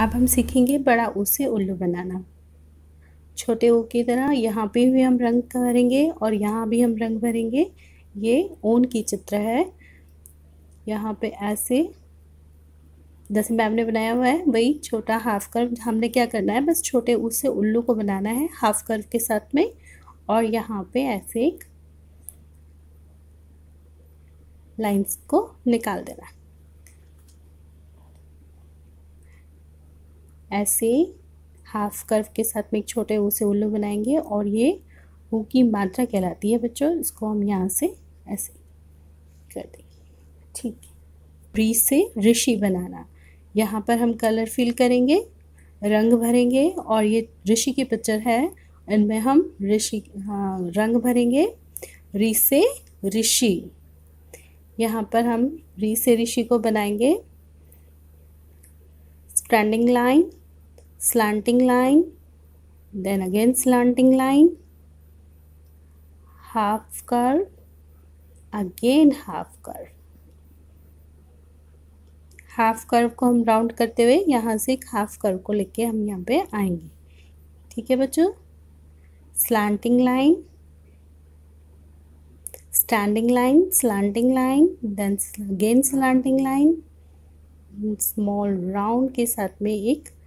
अब हम सीखेंगे बड़ा ऊ से उल्लू बनाना छोटे ऊ की तरह यहाँ पे भी हम रंग भरेंगे और यहाँ भी हम रंग भरेंगे ये ऊन की चित्र है यहाँ पे ऐसे जैसे मैम ने बनाया हुआ है वही छोटा हाफ कर्व हमने क्या करना है बस छोटे ऊ से उल्लू को बनाना है हाफ कर्व के साथ में और यहाँ पे ऐसे एक लाइन्स को निकाल देना है ऐसे हाफ कर्व के साथ में एक छोटे ऊ से उल्लू बनाएंगे और ये ऊ की मात्रा कहलाती है बच्चों इसको हम यहाँ से ऐसे कर देंगे ठीक ब्री से ऋषि बनाना यहाँ पर हम कलर फिल करेंगे रंग भरेंगे और ये ऋषि की पिक्चर है इनमें हम ऋषि हाँ रंग भरेंगे री से ऋषि यहाँ पर हम री से ऋषि को बनाएंगे standing line slanting line then again slanting line half curve again half curve half curve को हम राउंड करते हुए यहाँ से एक हाफ कर्व को लेके हम यहाँ पे आएंगे ठीक है बच्चों slanting line standing line slanting line then again slanting line small round के साथ में एक